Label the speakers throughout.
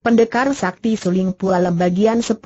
Speaker 1: Pendekar Sakti Suling Pualem bagian 10.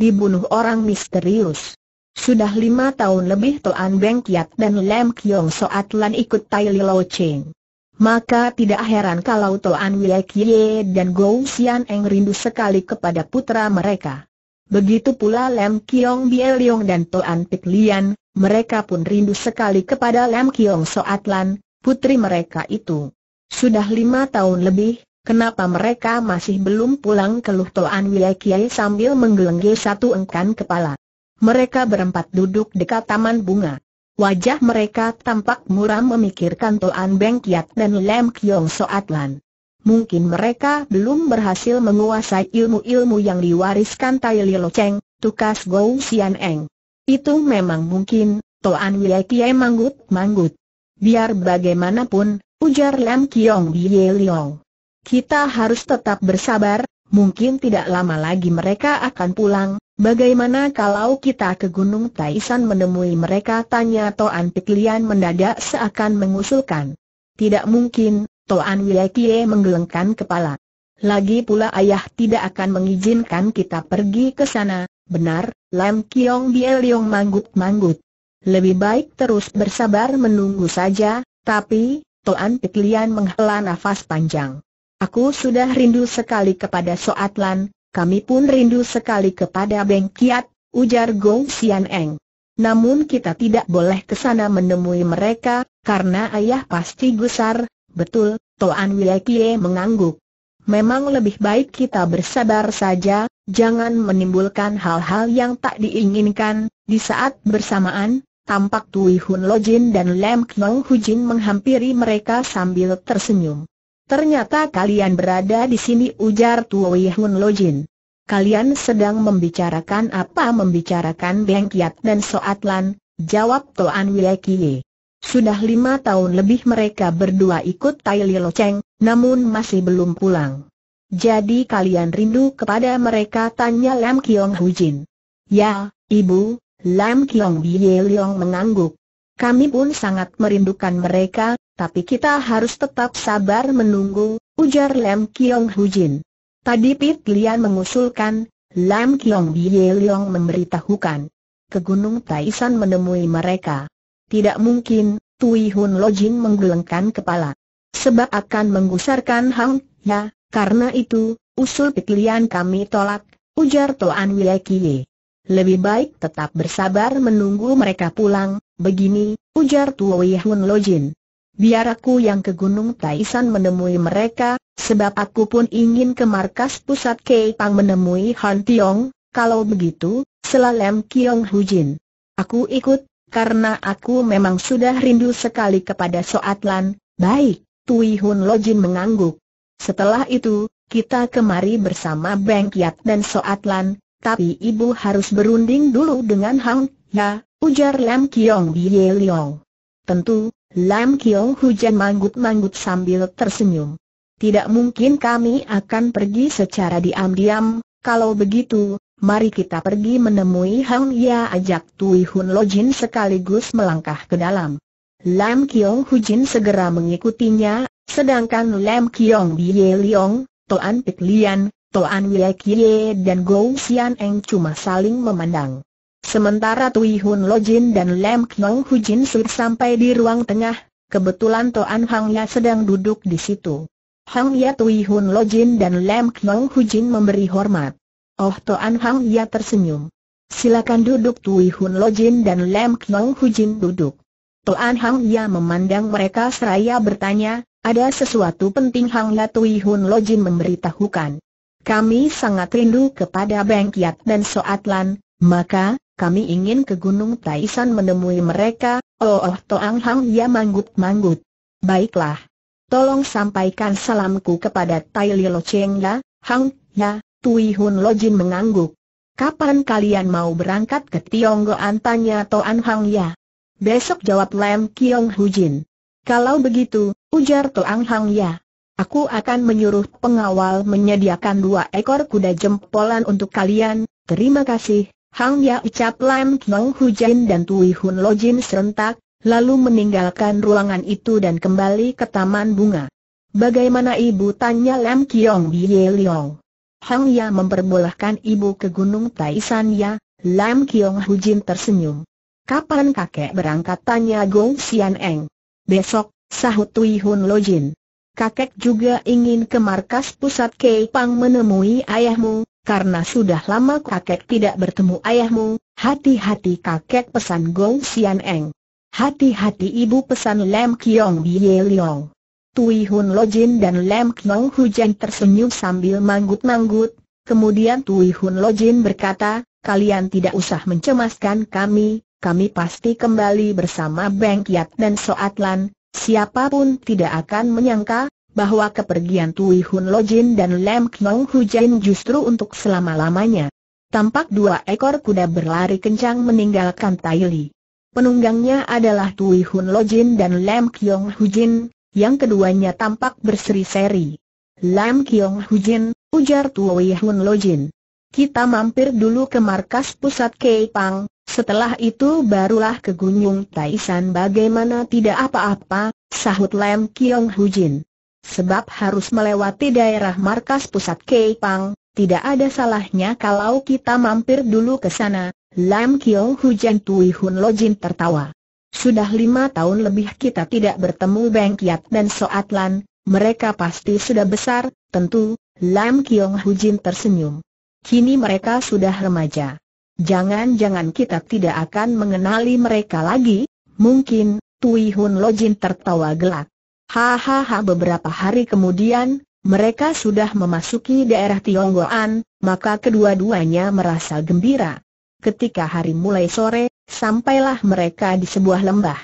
Speaker 1: Dibunuh orang misterius. Sudah lima tahun lebih Toan Beng Kiat dan Lem Kiong Soat Lan ikut Tai Lilo Cheng. Maka tidak heran kalau Toan Wei Kie dan Gou Xian Eng rindu sekali kepada putra mereka. Begitu pula Lem Kiong Bie Leong dan Toan Pik Lian, mereka pun rindu sekali kepada Lem Kiong Soat Lan, putri mereka itu. Sudah lima tahun lebih, Kenapa mereka masih belum pulang ke Toan Wile Kiai sambil menggelenggi satu engkan kepala. Mereka berempat duduk dekat taman bunga. Wajah mereka tampak muram memikirkan Toan Beng Kiat dan Lem Kiong Soat Lan. Mungkin mereka belum berhasil menguasai ilmu-ilmu yang diwariskan Tai Lo Cheng, Tukas Gou Sian Eng. Itu memang mungkin, Toan Wile Kiai manggut-manggut. Biar bagaimanapun, ujar Lem Kiong Bie Liong. Kita harus tetap bersabar, mungkin tidak lama lagi mereka akan pulang, bagaimana kalau kita ke Gunung Taisan menemui mereka? Tanya Toan Piklian mendadak seakan mengusulkan. Tidak mungkin, Toan Wilekie menggelengkan kepala. Lagi pula ayah tidak akan mengizinkan kita pergi ke sana, benar, Lam Kiong Bieliong manggut-manggut. Lebih baik terus bersabar menunggu saja, tapi, Toan Piklian menghela nafas panjang. Aku sudah rindu sekali kepada Soatlan, kami pun rindu sekali kepada Beng Kiat, ujar Gong Xian Eng. Namun kita tidak boleh ke sana menemui mereka, karena ayah pasti gusar, betul, Toan Kie mengangguk. Memang lebih baik kita bersabar saja, jangan menimbulkan hal-hal yang tak diinginkan, di saat bersamaan, tampak Tui Hun Lojin dan Lam Knong Jin menghampiri mereka sambil tersenyum. Ternyata kalian berada di sini ujar Tuo Hun Lojin. Kalian sedang membicarakan apa membicarakan Beng Kiat dan Soat Lan, jawab Toan Wilkie. Kie. Sudah lima tahun lebih mereka berdua ikut Tai Li Cheng, namun masih belum pulang. Jadi kalian rindu kepada mereka tanya Lam Kiong Hujin. Ya, ibu, Lam Kiong Bie Leong mengangguk. Kami pun sangat merindukan mereka, tapi kita harus tetap sabar menunggu, ujar Lam Kiong Hujin. Tadi Pit Lian mengusulkan, Lam Kiong Bie Leong memberitahukan. Ke Gunung Taishan menemui mereka. Tidak mungkin, Tui Hun Lo Jin menggelengkan kepala. Sebab akan menggusarkan Hang Ya, karena itu, usul Pit Lian kami tolak, ujar Toan Wile Kie. Lebih baik tetap bersabar menunggu mereka pulang, Begini, ujar Tuoi Hun Lojin. Biar aku yang ke Gunung Taisan menemui mereka, sebab aku pun ingin ke markas pusat Pang menemui Han Tiong, kalau begitu, selalem Kiong Jin. Aku ikut, karena aku memang sudah rindu sekali kepada Soatlan, baik, Tui Hun Lojin mengangguk. Setelah itu, kita kemari bersama Beng Kiat dan Soatlan, tapi ibu harus berunding dulu dengan Hang Ya, ujar Lam Kiong Bie Liong. Tentu, Lam Kiong hujan manggut-manggut sambil tersenyum. Tidak mungkin kami akan pergi secara diam-diam, kalau begitu, mari kita pergi menemui Hang Ya ajak Tui Hun Lojin sekaligus melangkah ke dalam. Lam Kiong Hujin segera mengikutinya, sedangkan Lam Kiong Bie Liong, Toan Pik Lian, Toan Wei Kie dan Gou Xian Eng cuma saling memandang. Sementara Tui Hun Lo Jin dan Lam Knong Hu Jin sudah sampai di ruang tengah, kebetulan Toan Hang Ya sedang duduk di situ. Hang Ya Tui Hun Lo Jin dan Lam Knong Hu Jin memberi hormat. Oh Toan Hang Ya tersenyum. Silakan duduk Tui Hun Lo Jin dan Lam Knong Hu Jin duduk. Toan Hang Ya memandang mereka seraya bertanya, ada sesuatu penting Hang Ya Tui Hun Lo Jin memberitahukan. Kami sangat rindu kepada Beng Kiat dan Soat Lan, maka, kami ingin ke Gunung Taisan menemui mereka, oh oh Toang Hang ya manggut-manggut. Baiklah. Tolong sampaikan salamku kepada Tai Lo Cheng ya, Hang, ya, Tui Hun Lo Jin mengangguk. Kapan kalian mau berangkat ke Tionggoan tanya Toan Hang ya? Besok jawab Lam Kiong Hu Jin. Kalau begitu, ujar Toang Hang ya. Aku akan menyuruh pengawal menyediakan dua ekor kuda jempolan untuk kalian, terima kasih, Hang Ya ucap Lam Hu Jin dan Tui Hun Lo Jin serentak, lalu meninggalkan ruangan itu dan kembali ke taman bunga. Bagaimana ibu tanya Lam Kiong Bie Liong? Hang Ya memperbolehkan ibu ke Gunung Taisan Ya, Lam Kiong Hujin tersenyum. Kapan kakek berangkat tanya Gong Xian Eng? Besok, sahut Tui Hun Lo Jin. Kakek juga ingin ke markas pusat Pang menemui ayahmu, karena sudah lama kakek tidak bertemu ayahmu, hati-hati kakek pesan Gong Xian Eng. Hati-hati ibu pesan Lem Kiong Bie Leong. Tui Hun Lojin dan Lem Kiong Hujan tersenyum sambil manggut-manggut, kemudian Tui Hun Lojin berkata, kalian tidak usah mencemaskan kami, kami pasti kembali bersama Beng Kiat dan Soatlan, siapapun tidak akan menyangka, bahwa kepergian Tui Hun Lojin dan Lam Hu Jin justru untuk selama-lamanya. Tampak dua ekor kuda berlari kencang meninggalkan Li. Penunggangnya adalah Tui Hun Lojin dan Lam Kyong Hujin, yang keduanya tampak berseri-seri. Lam Kyong Hujin, ujar Tui Hun Lojin. Kita mampir dulu ke markas pusat Keipang, setelah itu barulah ke Gunung Taisan bagaimana tidak apa-apa, sahut Lam Kiong Hujin. Sebab harus melewati daerah markas pusat Keipang, tidak ada salahnya kalau kita mampir dulu ke sana, Lam Kio Hujan Tui Hun Lojin tertawa. Sudah lima tahun lebih kita tidak bertemu Beng Kiat dan Soat Lan, mereka pasti sudah besar, tentu, Lam Kiong Jin tersenyum. Kini mereka sudah remaja. Jangan-jangan kita tidak akan mengenali mereka lagi, mungkin, Tui Hun Lojin tertawa gelak. Hahaha beberapa hari kemudian, mereka sudah memasuki daerah Tionggoan, maka kedua-duanya merasa gembira. Ketika hari mulai sore, sampailah mereka di sebuah lembah.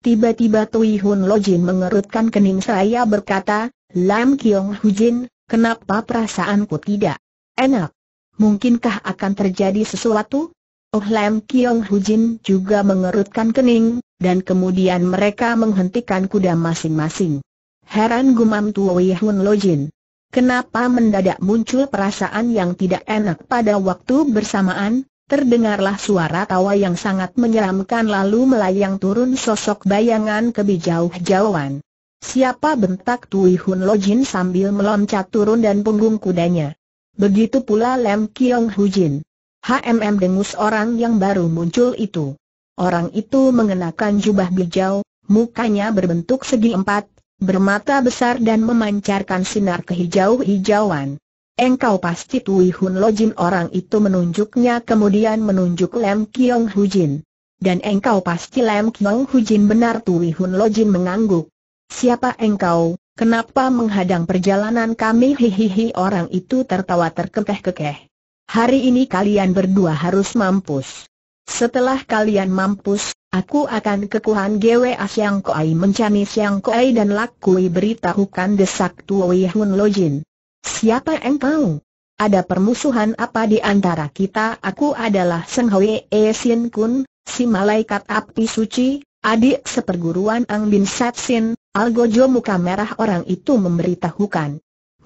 Speaker 1: Tiba-tiba Tui Hun Lojin mengerutkan kening saya berkata, Lam Kiong Hujin, kenapa perasaanku tidak enak? Mungkinkah akan terjadi sesuatu? Oh Lam Kiong Hujin juga mengerutkan kening, dan kemudian mereka menghentikan kuda masing-masing. Heran gumam Tuoi Hun Lojin. Kenapa mendadak muncul perasaan yang tidak enak pada waktu bersamaan? Terdengarlah suara tawa yang sangat menyeramkan lalu melayang turun sosok bayangan ke jauh-jauhan. Siapa bentak Tui Hun Lojin sambil meloncat turun dan punggung kudanya. Begitu pula Lem Kiong Hujin. HMM dengus orang yang baru muncul itu. Orang itu mengenakan jubah hijau, mukanya berbentuk segi empat, bermata besar dan memancarkan sinar kehijau-hijauan. Engkau pasti Tui Hun Lo Jin orang itu menunjuknya kemudian menunjuk Lem Kiong Hu Jin. Dan engkau pasti Lem Kiong Hu Jin benar Tui Hun Lo Jin mengangguk. Siapa engkau, kenapa menghadang perjalanan kami hihihi orang itu tertawa terkekeh-kekeh. Hari ini kalian berdua harus mampus. Setelah kalian mampus, aku akan kekuhan Gwe Asyang Koai mencani Siang Koai dan Lakui beritahukan desak Tuoi Hun Lojin. Siapa engkau? Ada permusuhan apa di antara kita? Aku adalah Seng Hwe E Sin Kun, si malaikat api suci, adik seperguruan Ang Bin Satsin, Algojo muka merah orang itu memberitahukan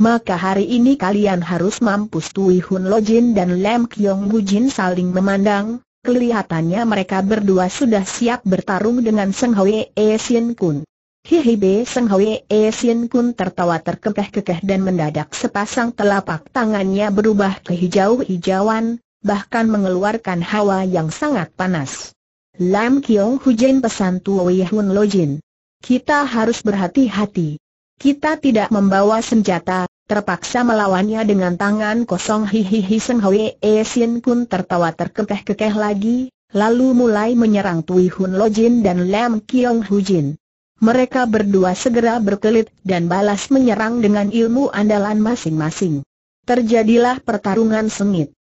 Speaker 1: maka hari ini kalian harus mampus Tui Hun Lojin dan Lam Kyong Jin saling memandang, kelihatannya mereka berdua sudah siap bertarung dengan Seng Hwee Sin Kun. Be Seng Hwee Sin Kun tertawa terkekeh-kekeh dan mendadak sepasang telapak tangannya berubah ke hijau-hijauan, bahkan mengeluarkan hawa yang sangat panas. Lam Kiong Jin pesan Tui Hun Lojin. Kita harus berhati-hati. Kita tidak membawa senjata, terpaksa melawannya dengan tangan kosong hihihi Seng E eh Sin Kun tertawa terkekeh-kekeh lagi, lalu mulai menyerang Tui Hun Lo Jin dan Lam Kiong Hu Jin. Mereka berdua segera berkelit dan balas menyerang dengan ilmu andalan masing-masing. Terjadilah pertarungan sengit.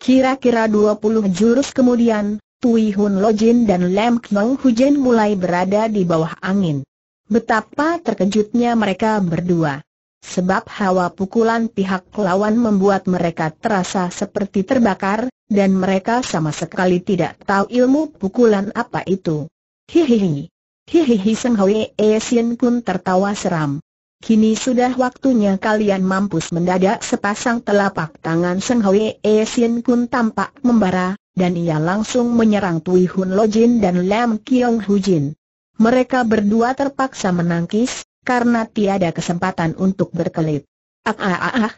Speaker 1: Kira-kira 20 jurus kemudian, Tui Hun Lo Jin dan Lam Kiong Hu Jin mulai berada di bawah angin. Betapa terkejutnya mereka berdua. Sebab hawa pukulan pihak lawan membuat mereka terasa seperti terbakar, dan mereka sama sekali tidak tahu ilmu pukulan apa itu. Hihihi. Hihihi Seng Hoi Sien e Kun tertawa seram. Kini sudah waktunya kalian mampus mendadak sepasang telapak tangan Seng Hoi Sien e pun tampak membara, dan ia langsung menyerang Tui Hun Lo Jin dan Lam Kiong Hu Jin. Mereka berdua terpaksa menangkis, karena tiada kesempatan untuk berkelit. Ak ah ah ah.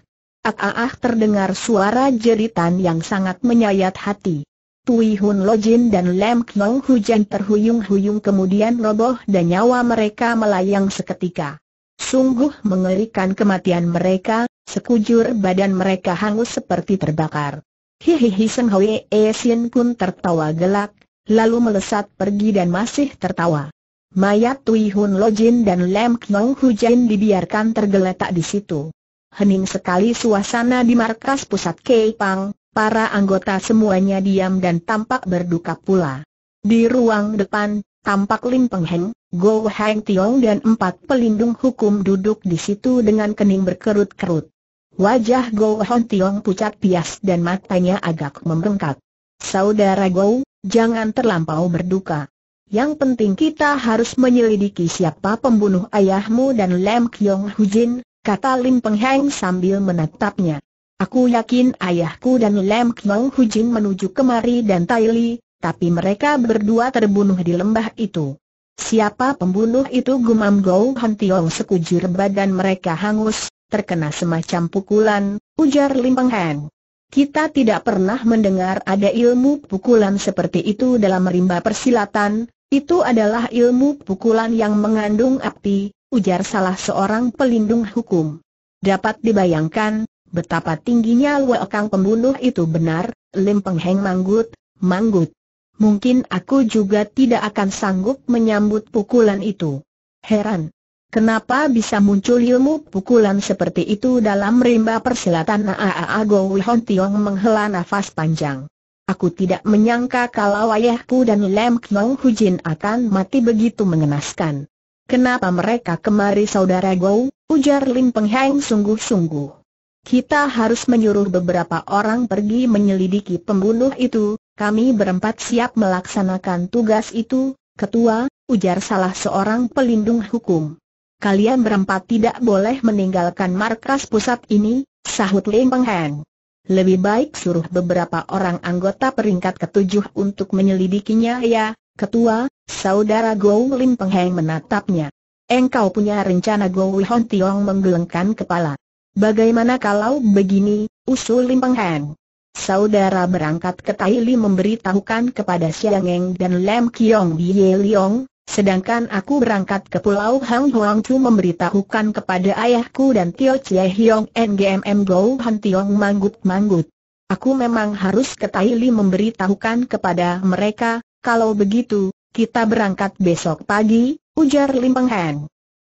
Speaker 1: Ak ah. Ah, ah ah terdengar suara jeritan yang sangat menyayat hati. Tui Hun Lojin dan Lem Knong Hujan terhuyung-huyung kemudian roboh dan nyawa mereka melayang seketika. Sungguh mengerikan kematian mereka, sekujur badan mereka hangus seperti terbakar. Hihihi Seng Hoi E Sin pun tertawa gelak, lalu melesat pergi dan masih tertawa. Mayat Tui Hun Lojin dan Lem Knong Jin dibiarkan tergeletak di situ. Hening sekali suasana di markas pusat Keipang, para anggota semuanya diam dan tampak berduka pula. Di ruang depan, tampak Lim Peng Heng, Go Heng Tiong dan empat pelindung hukum duduk di situ dengan kening berkerut-kerut. Wajah Go Heng Tiong pucat pias dan matanya agak membengkak. Saudara Go, jangan terlampau berduka. Yang penting kita harus menyelidiki siapa pembunuh ayahmu dan Lem Kyong Hujin, kata Lim Peng Heng sambil menatapnya. Aku yakin ayahku dan Lem Kyong Hujin menuju kemari dan Tai Li, tapi mereka berdua terbunuh di lembah itu. Siapa pembunuh itu gumam Gou Han Tiong sekujur badan mereka hangus, terkena semacam pukulan, ujar Lim Peng Heng. Kita tidak pernah mendengar ada ilmu pukulan seperti itu dalam rimba persilatan, itu adalah ilmu pukulan yang mengandung api, ujar salah seorang pelindung hukum. Dapat dibayangkan, betapa tingginya luakang pembunuh itu benar, Lim Heng manggut, manggut. Mungkin aku juga tidak akan sanggup menyambut pukulan itu. Heran. Kenapa bisa muncul ilmu pukulan seperti itu dalam rimba persilatan Aa Agowi Hontiong menghela nafas panjang. Aku tidak menyangka kalau ayahku dan Lem Hu Jin akan mati begitu mengenaskan. Kenapa mereka kemari saudara Gou? Ujar Lim Peng Heng sungguh-sungguh. Kita harus menyuruh beberapa orang pergi menyelidiki pembunuh itu, kami berempat siap melaksanakan tugas itu, ketua, ujar salah seorang pelindung hukum. Kalian berempat tidak boleh meninggalkan markas pusat ini, sahut Lim Peng Heng. Lebih baik suruh beberapa orang anggota peringkat ketujuh untuk menyelidikinya ya, ketua, saudara Lin Lim Heng menatapnya. Engkau punya rencana Gou Wihon Tiong menggelengkan kepala. Bagaimana kalau begini, usul Lim Heng. Saudara berangkat ke Taili memberitahukan kepada Siang Eng dan Lem Kiong Bie Liong, Sedangkan aku berangkat ke Pulau Hang Huang Chu memberitahukan kepada ayahku dan Tio Chie Hiong NGMM Go Han Tiong manggut-manggut. Aku memang harus ke Li memberitahukan kepada mereka, kalau begitu, kita berangkat besok pagi, ujar Lim Peng Heng.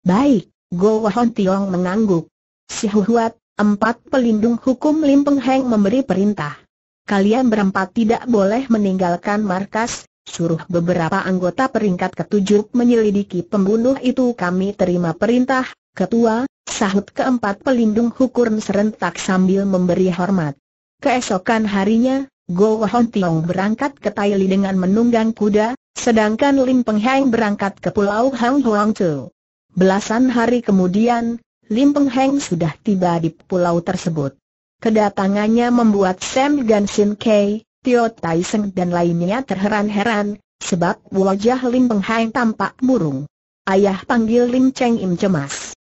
Speaker 1: Baik, Go Han Tiong mengangguk. Si Huat, empat pelindung hukum Lim Peng Heng memberi perintah. Kalian berempat tidak boleh meninggalkan markas, suruh beberapa anggota peringkat ketujuh menyelidiki pembunuh itu kami terima perintah, ketua, sahut keempat pelindung hukum serentak sambil memberi hormat. Keesokan harinya, Go Hon Tiong berangkat ke Taili dengan menunggang kuda, sedangkan Lim Peng Heng berangkat ke Pulau Hang Huang Chu. Belasan hari kemudian, Lim Peng Heng sudah tiba di pulau tersebut. Kedatangannya membuat Sam Gansin Kei, Tio Tai dan lainnya terheran-heran, sebab wajah Lim Peng Heng tampak murung. Ayah panggil Lim Cheng Im cemas.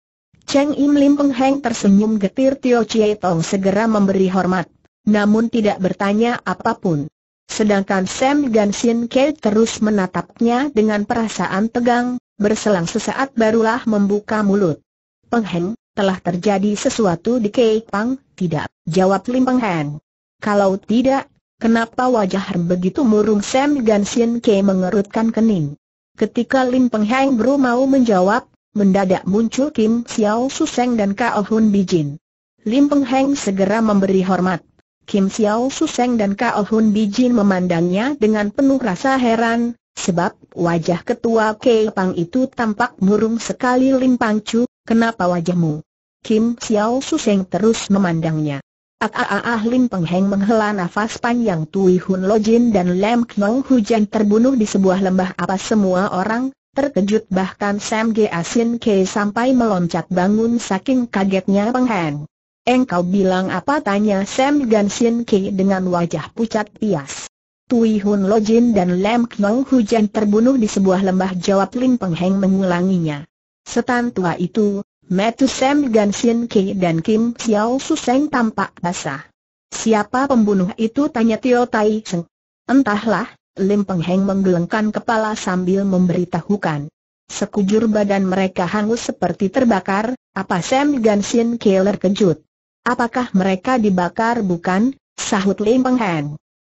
Speaker 1: Cheng Im Lim Peng Heng tersenyum getir Tio Chie Tong segera memberi hormat, namun tidak bertanya apapun. Sedangkan Sam dan Sin Kei terus menatapnya dengan perasaan tegang, berselang sesaat barulah membuka mulut. Peng Heng, telah terjadi sesuatu di Kei Pang, tidak, jawab Lim Peng Heng. Kalau tidak, Kenapa wajah begitu murung Sam Sien Ke mengerutkan kening? Ketika Lim Peng Heng Bro mau menjawab, mendadak muncul Kim Xiao Su Seng dan Kao oh Hun Bijin. Lim Peng Heng segera memberi hormat. Kim Xiao Su Seng dan Kao oh Hun Bijin memandangnya dengan penuh rasa heran, sebab wajah ketua Ke Pang itu tampak murung sekali Lim Pang Chu, kenapa wajahmu? Kim Xiao Su Seng terus memandangnya. Ah Lim Heng menghela nafas panjang Tui Hun Lojin dan Lam Knong Hujan terbunuh di sebuah lembah apa semua orang, terkejut bahkan Sam Ge Asin Ke sampai meloncat bangun saking kagetnya Pengheng. Engkau bilang apa tanya Sam Gan Sin Ke dengan wajah pucat pias. Tui Hun Lojin dan Lam Knong Hujan terbunuh di sebuah lembah jawab Lim Peng Heng mengulanginya. Setan tua itu, Sam Metu Gan Gansin Ki dan Kim Xiao Suseng tampak basah. Siapa pembunuh itu tanya Tio Tai Seng. Entahlah, Lim Peng Heng menggelengkan kepala sambil memberitahukan. Sekujur badan mereka hangus seperti terbakar, apa Sam Gan Gansin Ki kejut. Apakah mereka dibakar bukan, sahut Lim Peng Heng.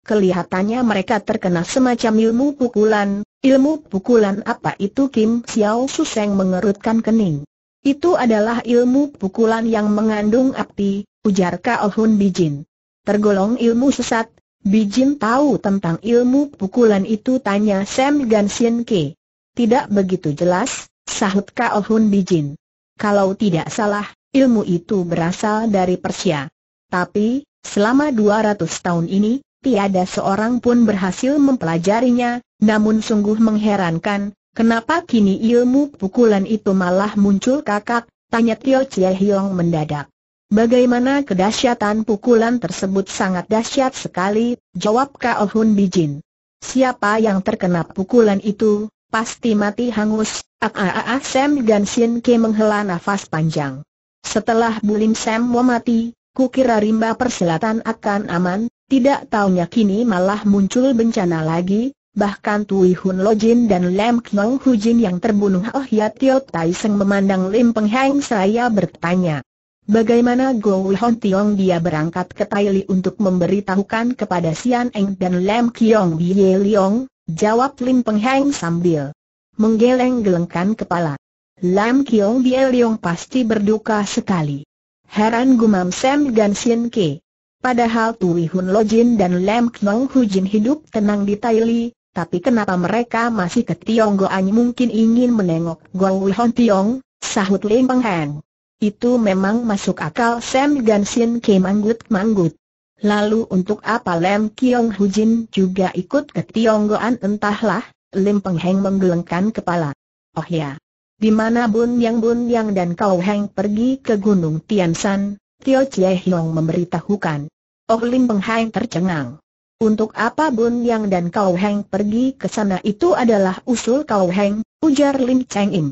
Speaker 1: Kelihatannya mereka terkena semacam ilmu pukulan, ilmu pukulan apa itu Kim Xiao Suseng mengerutkan kening. Itu adalah ilmu pukulan yang mengandung api, ujar Kao Hun Bijin. Tergolong ilmu sesat, Bijin tahu tentang ilmu pukulan itu tanya Sam Gansin Ke. Tidak begitu jelas, sahut Kao Hun Bijin. Kalau tidak salah, ilmu itu berasal dari Persia. Tapi, selama 200 tahun ini, tiada seorang pun berhasil mempelajarinya, namun sungguh mengherankan, Kenapa kini ilmu pukulan itu malah muncul kakak? Tanya Tio Chie Hiong mendadak. Bagaimana kedahsyatan pukulan tersebut sangat dahsyat sekali, jawab Kao Hun Bijin. Siapa yang terkena pukulan itu, pasti mati hangus, ah, ah, ah, ah Sam dan Sin Ke menghela nafas panjang. Setelah Bulim Sam mau mati, kukira rimba perselatan akan aman, tidak taunya kini malah muncul bencana lagi, bahkan Tui Hun Lo Jin dan Lam Hu Jin yang terbunuh Oh Ya Tio Tai Seng memandang Lim Peng Heng saya bertanya. Bagaimana Go Hon Tiong dia berangkat ke Li untuk memberitahukan kepada Sian Eng dan Lam Kiong Bie Liong, jawab Lim Peng Heng sambil menggeleng-gelengkan kepala. Lam Kiong Bie Liong pasti berduka sekali. Heran gumam Sam dan Sian Ke. Padahal Tui Hun Lo Jin dan Lam Hu Jin hidup tenang di Li, tapi kenapa mereka masih ke Tionggoan mungkin ingin menengok Gou Hon Tiong, sahut Lim Peng Heng. Itu memang masuk akal Sam Gansin ke manggut-manggut. Lalu untuk apa Lem Kiong Hujin juga ikut ke Tionggoan entahlah, Lim Peng Heng menggelengkan kepala. Oh ya, di mana Bun Yang Bun Yang dan Kau Heng pergi ke Gunung Tian San, Tio Chie Hiong memberitahukan. Oh Lim Peng Heng tercengang. Untuk apa Bun Yang dan Kau Heng pergi ke sana itu adalah usul Kau Heng, ujar Lin Cheng Im.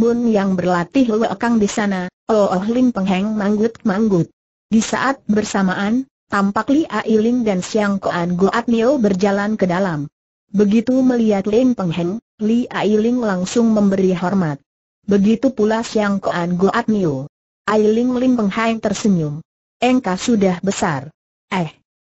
Speaker 1: Bun Yang berlatih luekang di sana, Oh Oh Peng Pengheng manggut-manggut. Di saat bersamaan, tampak Li Ailing dan Siang Koan Goat Nio berjalan ke dalam. Begitu melihat Peng Pengheng, Li Ailing langsung memberi hormat. Begitu pula Siang Koan Goat Nio. Ailing Lim Pengheng tersenyum. Engkau sudah besar. Eh,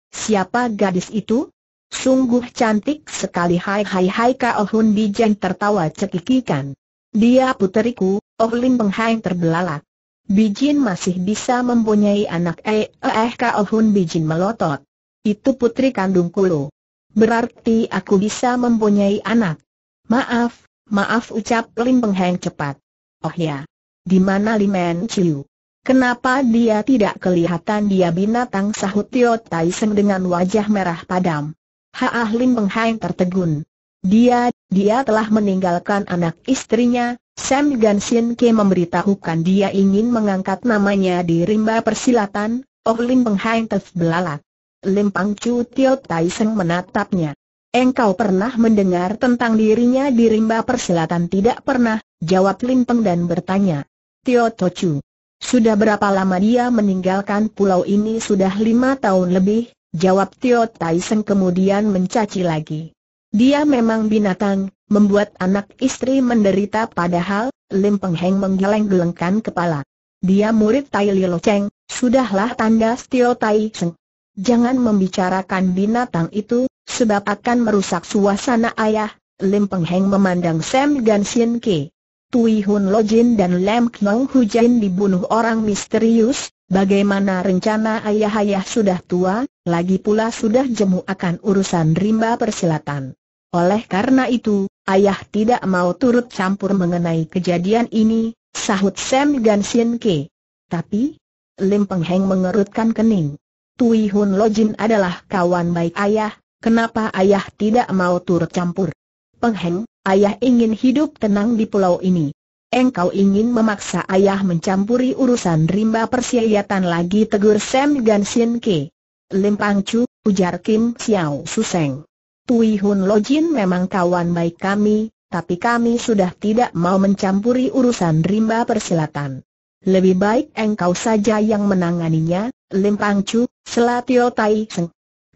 Speaker 1: Siapa gadis itu? Sungguh cantik sekali hai hai hai Kao Hun Bijen tertawa cekikikan. Dia puteriku, Oh Lim Peng terbelalak. Bijin masih bisa mempunyai anak eh eh Kao Hun Bijin melotot. Itu putri kandungku lo. Berarti aku bisa mempunyai anak. Maaf, maaf ucap Lim Peng cepat. Oh ya. Di mana Limen Chiu? Kenapa dia tidak kelihatan dia binatang sahut Tio Taiseng dengan wajah merah padam? Haah Lim Penghai tertegun. Dia, dia telah meninggalkan anak istrinya, Sam Gansin Ke memberitahukan dia ingin mengangkat namanya di rimba persilatan, Oh Lim Penghai terbelalak. Lim Chu Tio Taiseng menatapnya. Engkau pernah mendengar tentang dirinya di rimba persilatan tidak pernah, jawab Lim Peng dan bertanya. Tio Tochu, sudah berapa lama dia meninggalkan pulau ini? Sudah lima tahun lebih, jawab Tio Tai kemudian mencaci lagi. Dia memang binatang, membuat anak istri menderita padahal, Lim Peng Heng menggeleng-gelengkan kepala. Dia murid Tai Lo Cheng, sudahlah tanda Tio Tai Jangan membicarakan binatang itu, sebab akan merusak suasana ayah, Lim Peng Heng memandang Sam dan Sien Ke. Tui Hun Lojin dan Lam Hu Jin dibunuh orang misterius, bagaimana rencana ayah-ayah sudah tua, lagi pula sudah jemu akan urusan rimba persilatan. Oleh karena itu, ayah tidak mau turut campur mengenai kejadian ini, sahut Sam Gansianke. Ke. Tapi, Lim Peng Heng mengerutkan kening. Tui Hun Lojin adalah kawan baik ayah, kenapa ayah tidak mau turut campur? Pengheng, ayah ingin hidup tenang di pulau ini. Engkau ingin memaksa ayah mencampuri urusan rimba persiayatan lagi tegur Sam Gansin Ke. Limpang Chu, ujar Kim Xiao Suseng. Tui Hun Jin memang kawan baik kami, tapi kami sudah tidak mau mencampuri urusan rimba persilatan. Lebih baik engkau saja yang menanganinya, Limpang Chu, Selatio Tai Seng.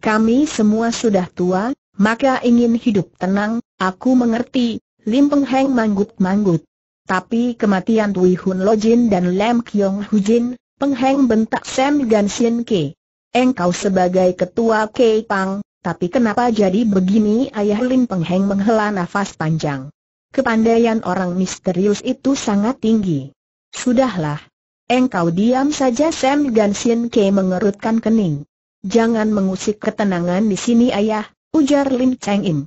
Speaker 1: Kami semua sudah tua, maka ingin hidup tenang, aku mengerti, Lim Peng Heng manggut-manggut. Tapi kematian Tui Hun Lo Jin dan Lam Kiong Hu Jin, Peng Heng bentak Sam Gan Sien Ke. Engkau sebagai ketua Kei Pang, tapi kenapa jadi begini ayah Lim Peng Heng menghela nafas panjang. Kepandaian orang misterius itu sangat tinggi. Sudahlah. Engkau diam saja Sam Gan Sien Ke mengerutkan kening. Jangan mengusik ketenangan di sini ayah, ujar Lim Cheng Im.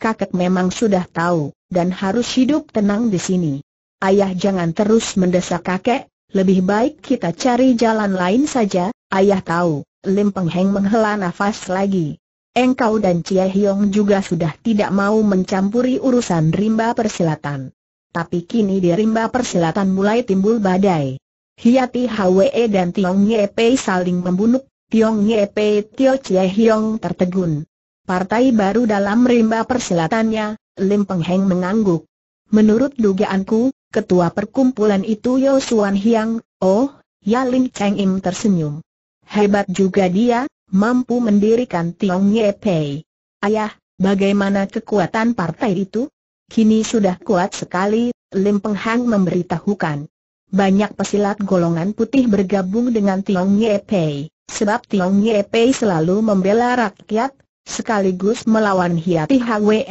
Speaker 1: Kakek memang sudah tahu, dan harus hidup tenang di sini. Ayah jangan terus mendesak kakek, lebih baik kita cari jalan lain saja, ayah tahu, Lim Peng Heng menghela nafas lagi. Engkau dan Cia Hiong juga sudah tidak mau mencampuri urusan rimba persilatan. Tapi kini di rimba persilatan mulai timbul badai. Hiati Hwe dan Tiong Nye Pei saling membunuh, Tiong Nye Pei Tio Cie Hiong tertegun partai baru dalam rimba persilatannya, Lim Peng Heng mengangguk. Menurut dugaanku, ketua perkumpulan itu Yo Suan Hiang, oh, Ya Lim Cheng Im tersenyum. Hebat juga dia, mampu mendirikan Tiong Ye Pei. Ayah, bagaimana kekuatan partai itu? Kini sudah kuat sekali, Lim Peng Heng memberitahukan. Banyak pesilat golongan putih bergabung dengan Tiong Ye Pei, sebab Tiong Ye Pei selalu membela rakyat, Sekaligus melawan Hiati Hwe,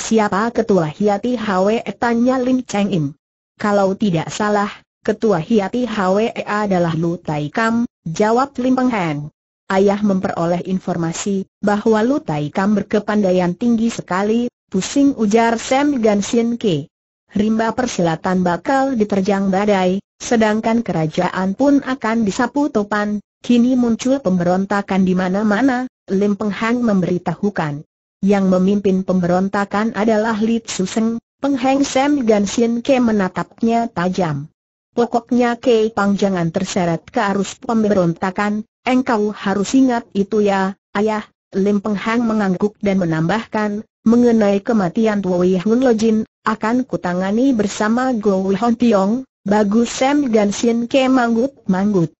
Speaker 1: siapa ketua Hiati Hwe tanya Lim Cheng Im. Kalau tidak salah, ketua Hiati Hwe adalah Lu Tai Kam, jawab Lim Peng Heng. Ayah memperoleh informasi bahwa Lu Tai Kam berkepandaian tinggi sekali, pusing ujar Sam Gan Ganshin Ke. Rimba persilatan bakal diterjang badai, sedangkan kerajaan pun akan disapu topan, kini muncul pemberontakan di mana-mana, Lim Peng Hang memberitahukan. Yang memimpin pemberontakan adalah Li Tzu Seng, Peng Hang Sam dan Sien Ke menatapnya tajam. Pokoknya Kei Pang jangan terseret ke arus pemberontakan, engkau harus ingat itu ya, ayah. Lim Peng Hang mengangguk dan menambahkan, mengenai kematian Wei Hun Jin, akan kutangani bersama Go Hon Tiong, Bagus Sam dan Sien Ke manggut-manggut.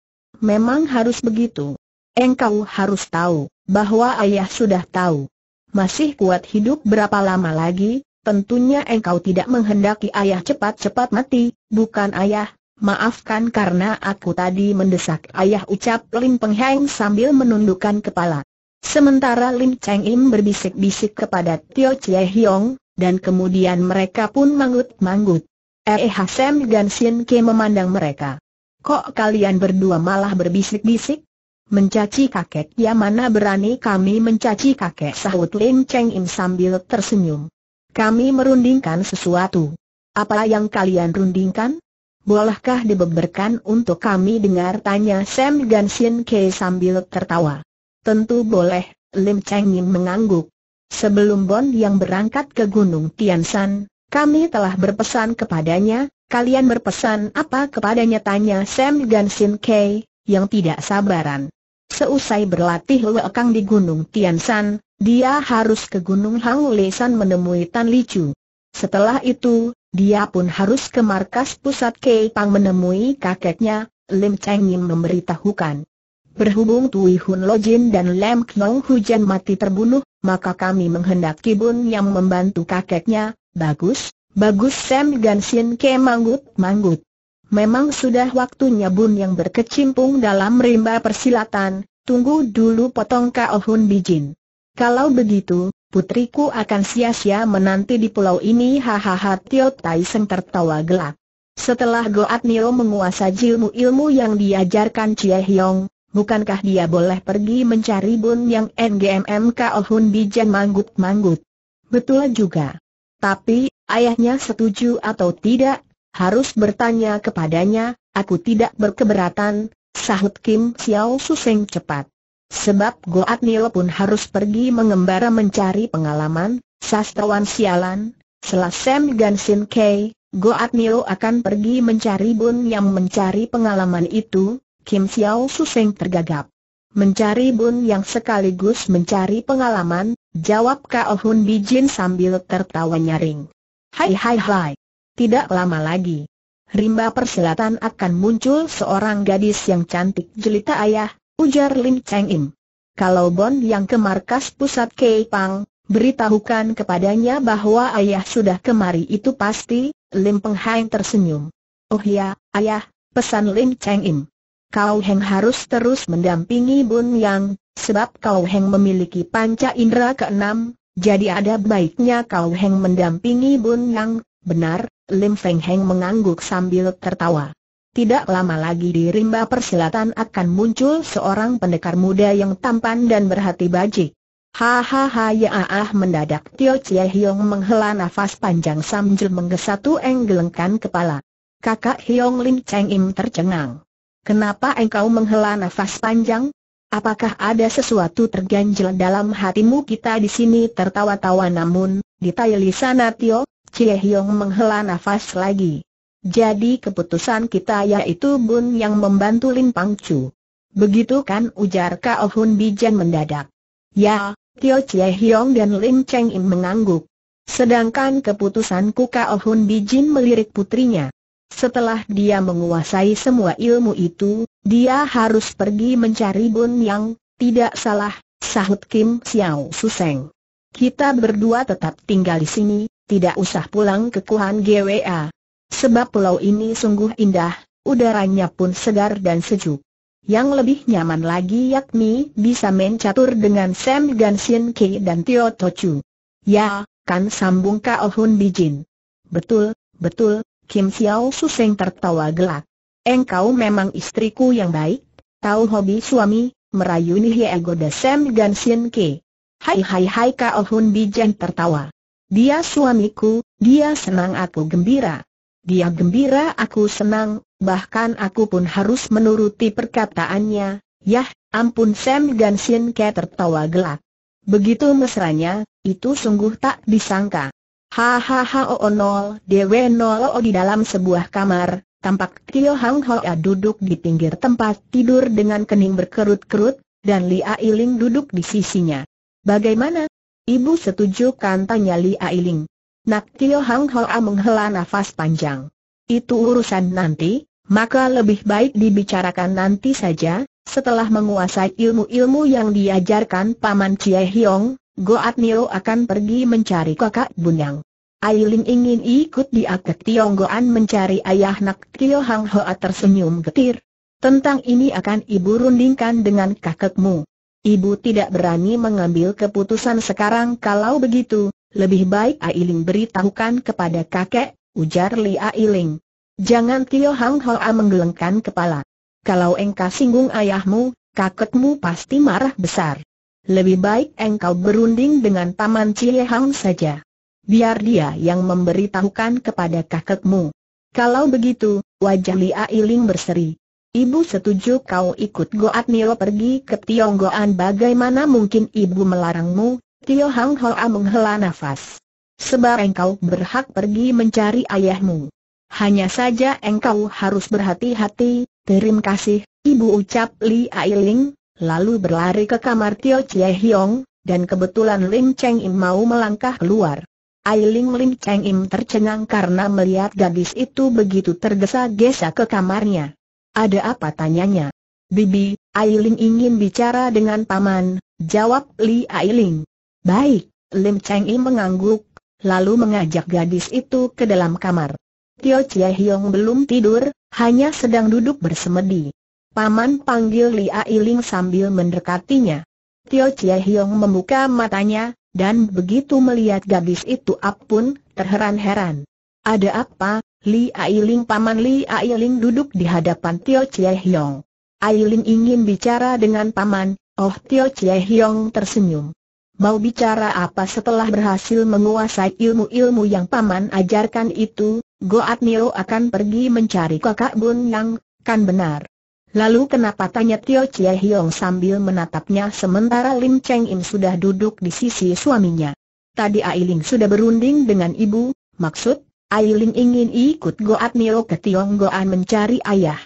Speaker 1: Memang harus begitu. Engkau harus tahu, bahwa ayah sudah tahu. Masih kuat hidup berapa lama lagi, tentunya engkau tidak menghendaki ayah cepat-cepat mati, bukan ayah, maafkan karena aku tadi mendesak ayah ucap Lim Peng Heng sambil menundukkan kepala. Sementara Lim Cheng Im berbisik-bisik kepada Tio Chie Hiong, dan kemudian mereka pun manggut-manggut. Eh, eh Hasem dan Sien Ke memandang mereka. Kok kalian berdua malah berbisik-bisik? Mencaci kakek ya mana berani kami mencaci kakek sahut Lim Cheng Im sambil tersenyum. Kami merundingkan sesuatu. Apa yang kalian rundingkan? Bolehkah dibeberkan untuk kami dengar tanya Sam Gansin Ke sambil tertawa. Tentu boleh, Lim Cheng Im mengangguk. Sebelum Bon yang berangkat ke Gunung Tian Tiansan, kami telah berpesan kepadanya, kalian berpesan apa kepadanya tanya Sam Gansin Ke, yang tidak sabaran. Seusai berlatih lekang di Gunung Tiansan, dia harus ke Gunung Lesan menemui Tan li chu. Setelah itu, dia pun harus ke markas pusat Kei Pang menemui kakeknya, Lim Cheng Yim memberitahukan. Berhubung Tui Hun Lo Jin dan Lam Knong Hujan mati terbunuh, maka kami menghendaki Bun yang membantu kakeknya, bagus, bagus Sam gan Gansin Ke Manggut Manggut. Memang sudah waktunya Bun yang berkecimpung dalam rimba persilatan, tunggu dulu potong Kao Hun Bijin. Kalau begitu, putriku akan sia-sia menanti di pulau ini hahaha Tio Tai Seng tertawa gelak. Setelah Goat Nio menguasai ilmu-ilmu yang diajarkan Chia Hyong, bukankah dia boleh pergi mencari Bun yang NGMM Kao Hun manggut-manggut? Betul juga. Tapi, ayahnya setuju atau tidak harus bertanya kepadanya, aku tidak berkeberatan, sahut Kim Xiao Suseng cepat. Sebab Goat Nil pun harus pergi mengembara mencari pengalaman, sastrawan sialan, selasem Gansin Kei, Goat Nil akan pergi mencari Bun yang mencari pengalaman itu, Kim Xiao Suseng tergagap. Mencari Bun yang sekaligus mencari pengalaman, jawab Kao Hun Bijin sambil tertawa nyaring. Hai hai hai. Tidak lama lagi, rimba persilatan akan muncul seorang gadis yang cantik jelita ayah, ujar Lim Cheng Im. Kalau Bon yang ke markas pusat Kei Pang, beritahukan kepadanya bahwa ayah sudah kemari itu pasti, Lim Peng Hain tersenyum. Oh ya, ayah, pesan Lim Cheng Im. Kau Heng harus terus mendampingi Bun Yang, sebab Kau Heng memiliki panca indera keenam, jadi ada baiknya Kau Heng mendampingi Bun Yang, benar, Lim Feng Heng mengangguk sambil tertawa. Tidak lama lagi di rimba persilatan akan muncul seorang pendekar muda yang tampan dan berhati bajik. Hahaha ya ah, ah mendadak Tio Chie Hiong menghela nafas panjang sambil menggesatu enggelengkan kepala. Kakak Hiong Lin Cheng Im tercengang. Kenapa engkau menghela nafas panjang? Apakah ada sesuatu terganjel dalam hatimu kita di sini tertawa-tawa namun, di sana Tio, Cie Hiong menghela nafas lagi. Jadi keputusan kita yaitu Bun yang membantu Lin Pang Chu. Begitu kan ujar Kao Hun Bijan mendadak. Ya, Tio Cie Hiong dan Lin Cheng Im mengangguk. Sedangkan keputusanku Kao Hun Bijin melirik putrinya. Setelah dia menguasai semua ilmu itu, dia harus pergi mencari Bun Yang, tidak salah, sahut Kim Xiao Suseng. Kita berdua tetap tinggal di sini, tidak usah pulang ke Kuan GWA. Sebab pulau ini sungguh indah, udaranya pun segar dan sejuk. Yang lebih nyaman lagi yakni bisa main catur dengan Sam Sien Ki dan Tio Tochu. Ya, kan sambung Kao oh Hun Bijin. Betul, betul, Kim Xiao Suseng tertawa gelak. Engkau memang istriku yang baik, tahu hobi suami, merayu Nihye Goda Sam Sien Ke. Hai hai hai Kao oh Hun Bijan tertawa. Dia suamiku, dia senang aku gembira. Dia gembira aku senang, bahkan aku pun harus menuruti perkataannya. Yah, ampun Sam Gansin Ke tertawa gelak. Begitu mesranya, itu sungguh tak disangka. Hahaha oo nol, dewe nol di dalam sebuah kamar, tampak Tio Hang Hoa duduk di pinggir tempat tidur dengan kening berkerut-kerut, dan Li Ailing duduk di sisinya. Bagaimana, Ibu setuju kan tanya Li Ailing. Nak Tio Hang Hoa menghela nafas panjang. Itu urusan nanti, maka lebih baik dibicarakan nanti saja, setelah menguasai ilmu-ilmu yang diajarkan Paman Chie Hiong, Goat Nio akan pergi mencari kakak Bunyang. Ailing ingin ikut dia ke Tionggoan mencari ayah nak Tio Hang Hoa tersenyum getir. Tentang ini akan ibu rundingkan dengan kakakmu. Ibu tidak berani mengambil keputusan sekarang kalau begitu, lebih baik Ailing beritahukan kepada kakek, ujar Li Ailing. Jangan Tio Hang Hoa menggelengkan kepala. Kalau engkau singgung ayahmu, kakekmu pasti marah besar. Lebih baik engkau berunding dengan Taman Cie Hang saja. Biar dia yang memberitahukan kepada kakekmu. Kalau begitu, wajah Li Ailing berseri. Ibu setuju kau ikut Goat Nio pergi ke Tionggoan bagaimana mungkin ibu melarangmu? Tio Hang Hoa menghela nafas. Sebab engkau berhak pergi mencari ayahmu. Hanya saja engkau harus berhati-hati, terima kasih, ibu ucap Li Ailing, lalu berlari ke kamar Tio Chie Hiong, dan kebetulan Lim Cheng Im mau melangkah keluar. Ailing Lim Cheng Im tercengang karena melihat gadis itu begitu tergesa-gesa ke kamarnya. Ada apa tanyanya? Bibi, Ailing ingin bicara dengan paman, jawab Li Ailing. Baik, Lim Cheng I mengangguk, lalu mengajak gadis itu ke dalam kamar. Tio Chia Hiong belum tidur, hanya sedang duduk bersemedi. Paman panggil Li Ailing sambil mendekatinya. Tio Chia Hiong membuka matanya, dan begitu melihat gadis itu apun, terheran-heran. Ada apa, Li Ailing paman Li Ailing duduk di hadapan Tio Chie Hiong. Ailing ingin bicara dengan paman, oh Tio Chie Hiong tersenyum. Mau bicara apa setelah berhasil menguasai ilmu-ilmu yang paman ajarkan itu, Goat Nio akan pergi mencari kakak Bun Yang, kan benar. Lalu kenapa tanya Tio Chie Hiong sambil menatapnya sementara Lim Cheng Im sudah duduk di sisi suaminya. Tadi Ailing sudah berunding dengan ibu, maksud Ailing ingin ikut Goat Nio ke Tiong Goan mencari ayah.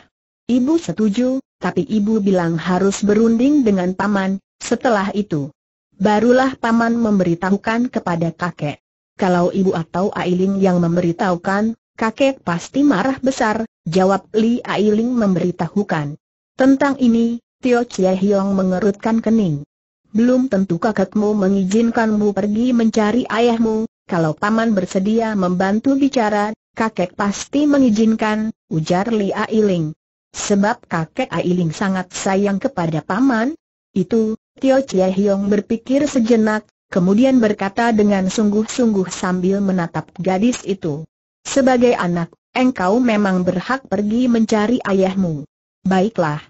Speaker 1: Ibu setuju, tapi ibu bilang harus berunding dengan paman, setelah itu. Barulah paman memberitahukan kepada kakek. Kalau ibu atau Ailing yang memberitahukan, kakek pasti marah besar, jawab Li Ailing memberitahukan. Tentang ini, Tio Chie Hiong mengerutkan kening. Belum tentu kakekmu mengizinkanmu pergi mencari ayahmu, kalau paman bersedia membantu bicara, kakek pasti mengizinkan, ujar Li Ailing. Sebab kakek Ailing sangat sayang kepada paman. Itu, Tio Chie Hiong berpikir sejenak, kemudian berkata dengan sungguh-sungguh sambil menatap gadis itu. Sebagai anak, engkau memang berhak pergi mencari ayahmu. Baiklah.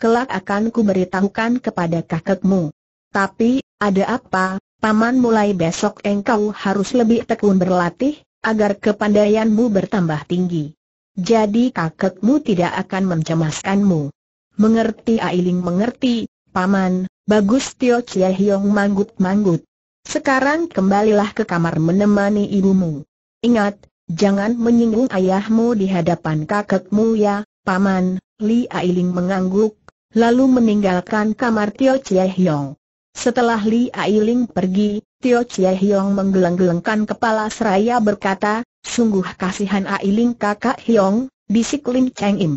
Speaker 1: Kelak akan kuberitahukan kepada kakekmu. Tapi, ada apa, Paman mulai besok engkau harus lebih tekun berlatih, agar kepandaianmu bertambah tinggi. Jadi kakekmu tidak akan mencemaskanmu. Mengerti Ailing mengerti, Paman, bagus Tio Chie Hiong manggut-manggut. Sekarang kembalilah ke kamar menemani ibumu. Ingat, jangan menyinggung ayahmu di hadapan kakekmu ya, Paman, Li Ailing mengangguk, lalu meninggalkan kamar Tio Chie Hiong. Setelah Li Ailing pergi, Tio Chie Hiong menggeleng-gelengkan kepala seraya berkata, Sungguh kasihan Ailing kakak Hiong, bisik Lim Cheng Im.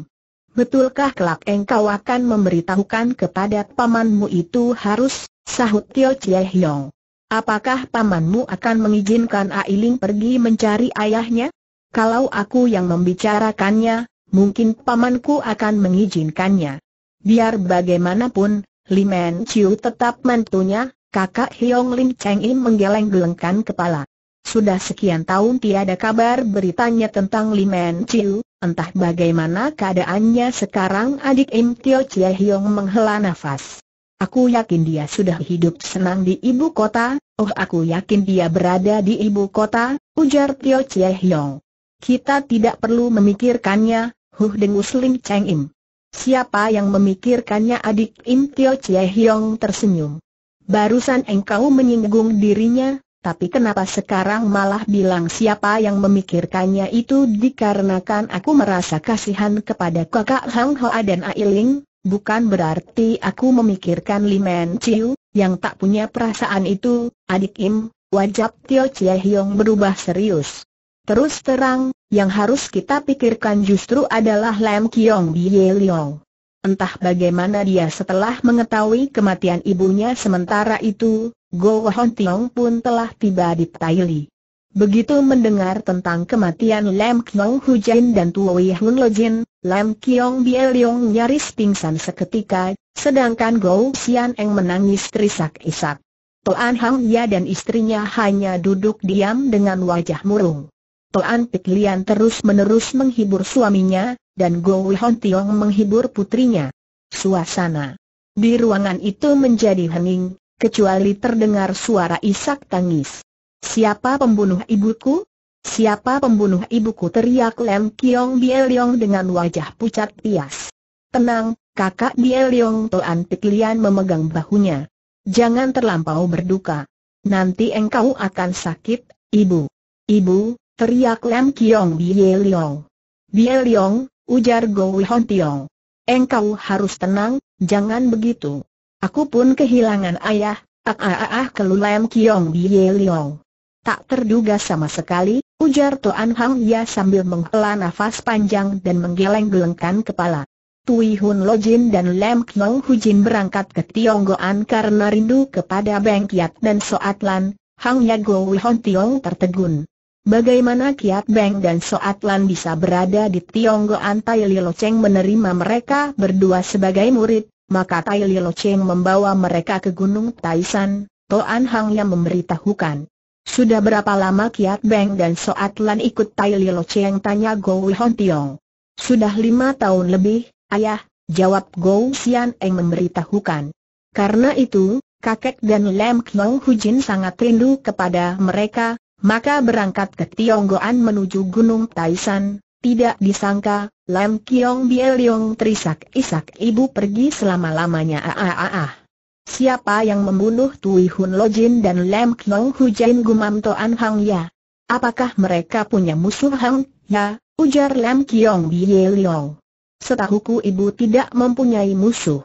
Speaker 1: Betulkah kelak engkau akan memberitahukan kepada pamanmu itu harus, sahut Tio Chie Hiong. Apakah pamanmu akan mengizinkan Ailing pergi mencari ayahnya? Kalau aku yang membicarakannya, mungkin pamanku akan mengizinkannya. Biar bagaimanapun, Li Men Chiu tetap mentunya, kakak Hiong Lim Cheng Im menggeleng-gelengkan kepala. Sudah sekian tahun tiada kabar beritanya tentang Li Men Chiu, entah bagaimana keadaannya sekarang adik Im Tio Chie Hiong menghela nafas. Aku yakin dia sudah hidup senang di ibu kota, oh aku yakin dia berada di ibu kota, ujar Tio Chie Hiong. Kita tidak perlu memikirkannya, huh dengus Lim Cheng Im. Siapa yang memikirkannya adik Im Tio Chie Hiong tersenyum. Barusan engkau menyinggung dirinya, tapi kenapa sekarang malah bilang siapa yang memikirkannya itu dikarenakan aku merasa kasihan kepada kakak Hang Hoa dan Ailing, bukan berarti aku memikirkan Men Chiu, yang tak punya perasaan itu, adik Im, wajah Tio Chie Hiong berubah serius. Terus terang, yang harus kita pikirkan justru adalah Lam Kiong Bie Liong. Entah bagaimana dia setelah mengetahui kematian ibunya sementara itu, Go Hon Tiong pun telah tiba di Li. Begitu mendengar tentang kematian Lam Kiong Jin dan Tuoi Hun Jin, Lam Kiong Bie Liong nyaris pingsan seketika, sedangkan Go Xian Eng menangis terisak-isak. Toan Hang Ya dan istrinya hanya duduk diam dengan wajah murung. Toan Pek Lian terus-menerus menghibur suaminya, dan Go Hon Tiong menghibur putrinya. Suasana di ruangan itu menjadi hening, kecuali terdengar suara isak tangis. Siapa pembunuh ibuku? Siapa pembunuh ibuku? teriak Lem Kiong Bieliong dengan wajah pucat pias. Tenang, kakak Bieliong. Toan Pek Lian memegang bahunya. Jangan terlampau berduka. Nanti engkau akan sakit, ibu. Ibu, Teriak Lam Kiong Bie Liong. Bie Liong, ujar Go Hon Tiong. Engkau harus tenang, jangan begitu. Aku pun kehilangan ayah, ah ah ah, ah Ki Yong Kiong Bie Liong. Tak terduga sama sekali, ujar Tuan Hang Ya sambil menghela nafas panjang dan menggeleng-gelengkan kepala. Tui Hun Lo Jin dan Lam Kiong Hu Jin berangkat ke Tionggoan karena rindu kepada Beng Kiat dan Soat Lan, Hang Ya Go Hon Tiong tertegun. Bagaimana Kiat Beng dan Soat Lan bisa berada di Tionggoan Tai Lilo Cheng menerima mereka berdua sebagai murid, maka Tai Lilo Cheng membawa mereka ke Gunung Taisan, Toan Hang yang memberitahukan. Sudah berapa lama Kiat Beng dan Soat Lan ikut Tai Lilo Cheng tanya Go Hon Tiong. Sudah lima tahun lebih, ayah, jawab Go Xian Eng memberitahukan. Karena itu, kakek dan Lam Kiong Hujin sangat rindu kepada mereka, maka berangkat ke Tionggoan menuju Gunung Taisan, tidak disangka, Lam Kiong Bieliong terisak-isak ibu pergi selama-lamanya Siapa yang membunuh Tui Hun Lojin dan Lam Kiong Hujain Gumam Toan Hang Ya? Apakah mereka punya musuh Hang Ya? Ujar Lam Kiong Bieliong. Setahuku ibu tidak mempunyai musuh.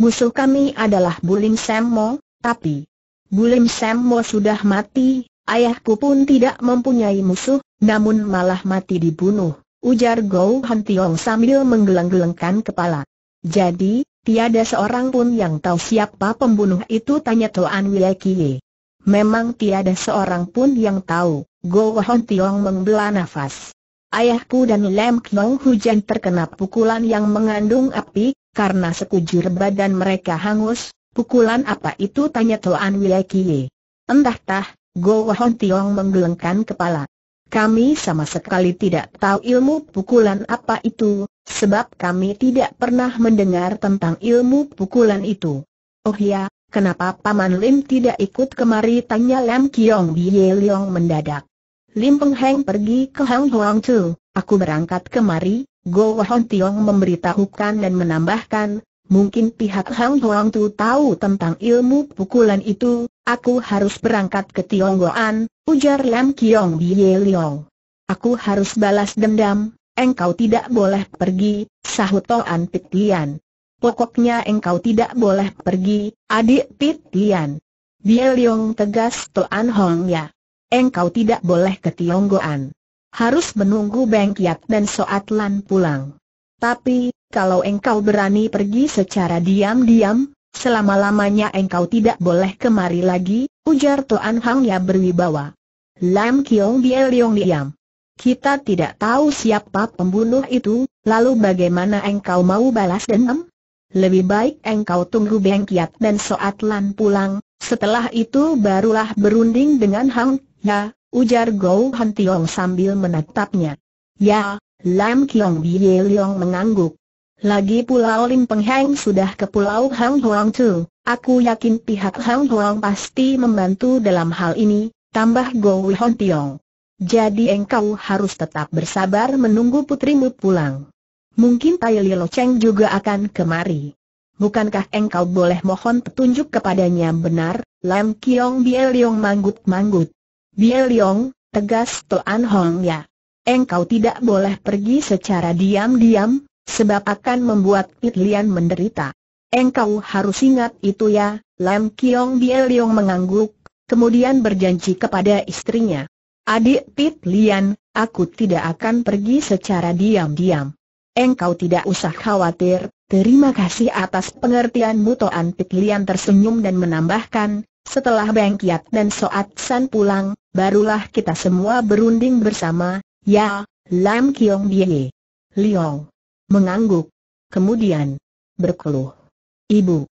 Speaker 1: Musuh kami adalah Bulim Semmo, tapi Bulim Semmo sudah mati, Ayahku pun tidak mempunyai musuh, namun malah mati dibunuh, ujar Gou Han Tiong sambil menggeleng-gelengkan kepala. Jadi, tiada seorang pun yang tahu siapa pembunuh itu tanya Toan Kie. Memang tiada seorang pun yang tahu, Gou Han Tiong membela nafas. Ayahku dan Lem Kiong Hujan terkena pukulan yang mengandung api, karena sekujur badan mereka hangus, pukulan apa itu tanya Toan Kie. Entah tah, Go Hon Tiong menggelengkan kepala. Kami sama sekali tidak tahu ilmu pukulan apa itu, sebab kami tidak pernah mendengar tentang ilmu pukulan itu. Oh ya, kenapa Paman Lim tidak ikut kemari? Tanya Lam Kiong Bie Leong mendadak. Lim Peng Heng pergi ke Hang Huang Chu, aku berangkat kemari, Go Hon Tiong memberitahukan dan menambahkan, mungkin pihak Hang Huang Chu tahu tentang ilmu pukulan itu, Aku harus berangkat ke Tionggoan, ujar Lam Kiong Bie Liong. Aku harus balas dendam, engkau tidak boleh pergi, sahut Toan Pit Lian. Pokoknya engkau tidak boleh pergi, adik Pit Tian. Bie Liong tegas Toan Hong ya. Engkau tidak boleh ke Tionggoan. Harus menunggu Beng Kiat dan Soat Lan pulang. Tapi, kalau engkau berani pergi secara diam-diam, Selama-lamanya engkau tidak boleh kemari lagi, ujar Tuan Hang Ya berwibawa. Lam Kiong Bie Leong diam. Kita tidak tahu siapa pembunuh itu, lalu bagaimana engkau mau balas dendam? Lebih baik engkau tunggu Beng Kiat dan Soat Lan pulang, setelah itu barulah berunding dengan Hang Ya, ujar Gou Han Tiong sambil menatapnya. Ya, Lam Kiong Bie Leong mengangguk. Lagi pula Lim Peng Heng sudah ke pulau Hang Huang Tu, aku yakin pihak Hang Huang pasti membantu dalam hal ini, tambah Go Wei Hon Tiong. Jadi engkau harus tetap bersabar menunggu putrimu pulang. Mungkin Tai Lo Cheng juga akan kemari. Bukankah engkau boleh mohon petunjuk kepadanya benar, Lam Kiong Yong manggut-manggut. Yong, tegas Toan Hong ya. Engkau tidak boleh pergi secara diam-diam, Sebab akan membuat Pitlian menderita. Engkau harus ingat itu ya, Lam Kiong Bie Leong mengangguk, kemudian berjanji kepada istrinya. Adik Pit Lian, aku tidak akan pergi secara diam-diam. Engkau tidak usah khawatir, terima kasih atas pengertianmu Toan Pit Lian tersenyum dan menambahkan, setelah Beng Kiat dan Soat San pulang, barulah kita semua berunding bersama, ya, Lam Kiong Bie. Liong mengangguk. Kemudian, berkeluh. Ibu,